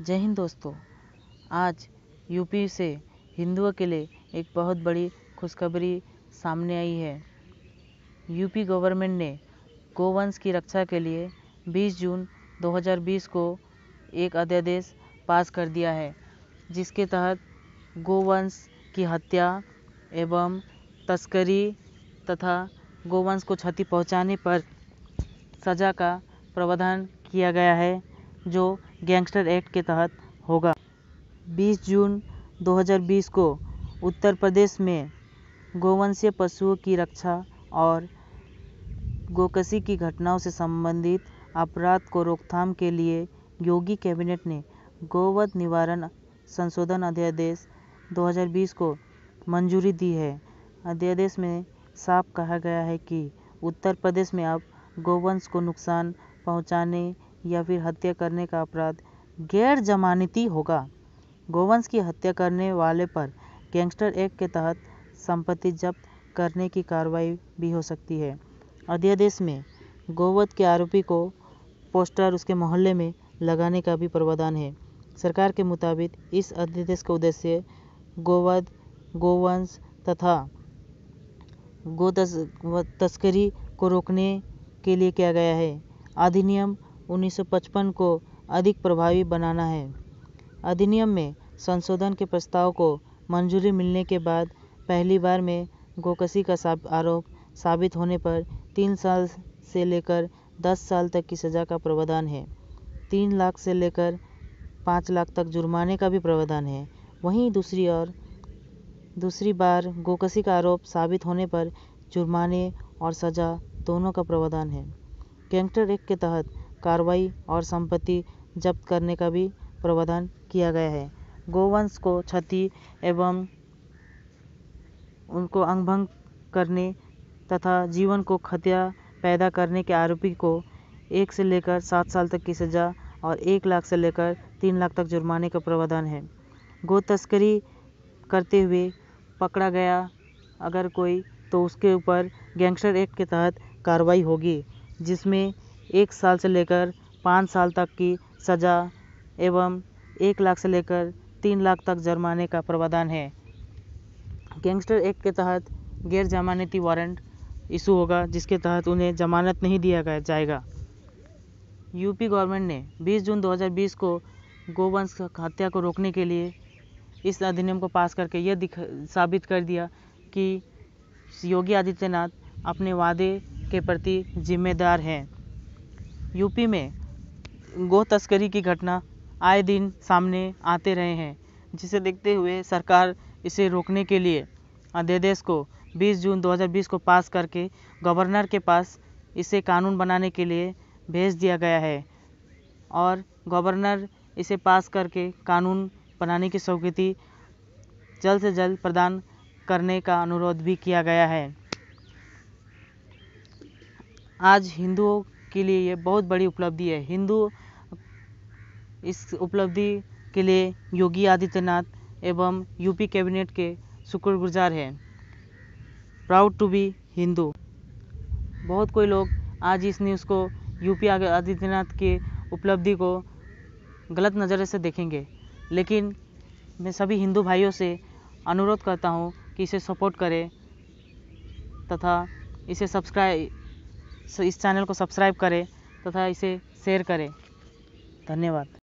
जय हिंद दोस्तों आज यूपी से हिंदुओं के लिए एक बहुत बड़ी खुशखबरी सामने आई है यूपी गवर्नमेंट ने गोवंश की रक्षा के लिए 20 जून 2020 को एक अध्यादेश पास कर दिया है जिसके तहत गोवंश की हत्या एवं तस्करी तथा गोवंश को क्षति पहुंचाने पर सजा का प्रावधान किया गया है जो गैंगस्टर एक्ट के तहत होगा 20 जून 2020 को उत्तर प्रदेश में गोवंशीय पशुओं की रक्षा और गोकसी की घटनाओं से संबंधित अपराध को रोकथाम के लिए योगी कैबिनेट ने गोवध निवारण संशोधन अध्यादेश 2020 को मंजूरी दी है अध्यादेश में साफ कहा गया है कि उत्तर प्रदेश में अब गोवंश को नुकसान पहुंचाने या फिर हत्या करने का अपराध गैर जमानती होगा गोवंश की हत्या करने वाले पर गैंगस्टर एक्ट के तहत संपत्ति जब्त करने की कार्रवाई भी हो सकती है अध्यादेश में गोवध के आरोपी को पोस्टर उसके मोहल्ले में लगाने का भी प्रावधान है सरकार के मुताबिक इस अध्यादेश का उद्देश्य गोवध गोवंश तथा गो तस्करी को रोकने के लिए किया गया है अधिनियम 1955 को अधिक प्रभावी बनाना है अधिनियम में संशोधन के प्रस्ताव को मंजूरी मिलने के बाद पहली बार में गोकसी का आरोप साबित होने पर तीन साल से लेकर दस साल तक की सज़ा का प्रावधान है तीन लाख से लेकर पाँच लाख तक जुर्माने का भी प्रावधान है वहीं दूसरी ओर दूसरी बार गोकसी का आरोप साबित होने पर जुर्माने और सज़ा दोनों का प्रावधान है गैंगस्टर एक्ट के तहत कार्रवाई और संपत्ति जब्त करने का भी प्रावधान किया गया है गोवंश को क्षति एवं उनको अंग भंग करने तथा जीवन को खतिया पैदा करने के आरोपी को एक से लेकर सात साल तक की सज़ा और एक लाख से लेकर तीन लाख तक जुर्माने का प्रावधान है गो तस्करी करते हुए पकड़ा गया अगर कोई तो उसके ऊपर गैंगस्टर एक्ट के तहत कार्रवाई होगी जिसमें एक साल से लेकर पाँच साल तक की सज़ा एवं एक लाख से लेकर तीन लाख तक जुर्माने का प्रावधान है गैंगस्टर एक्ट के तहत गैर जमानती वारंट इशू होगा जिसके तहत उन्हें जमानत नहीं दिया गया जाएगा यूपी गवर्नमेंट ने 20 जून 2020 को गोवंश हत्या को रोकने के लिए इस अधिनियम को पास करके यह दिख साबित कर दिया कि योगी आदित्यनाथ अपने वादे के प्रति जिम्मेदार हैं यूपी में गो तस्करी की घटना आए दिन सामने आते रहे हैं जिसे देखते हुए सरकार इसे रोकने के लिए अध्यादेश को 20 जून 2020 को पास करके गवर्नर के पास इसे कानून बनाने के लिए भेज दिया गया है और गवर्नर इसे पास करके कानून बनाने की स्वीकृति जल्द से जल्द प्रदान करने का अनुरोध भी किया गया है आज हिंदुओं के लिए ये बहुत बड़ी उपलब्धि है हिंदू इस उपलब्धि के लिए योगी आदित्यनाथ एवं यूपी कैबिनेट के शुक्रगुजार हैं प्राउड टू बी हिंदू बहुत कोई लोग आज इस न्यूज़ को यूपी आदित्यनाथ की उपलब्धि को गलत नज़र से देखेंगे लेकिन मैं सभी हिंदू भाइयों से अनुरोध करता हूँ कि इसे सपोर्ट करें तथा इसे सब्सक्राइब इस चैनल को सब्सक्राइब करें तथा इसे शेयर करें धन्यवाद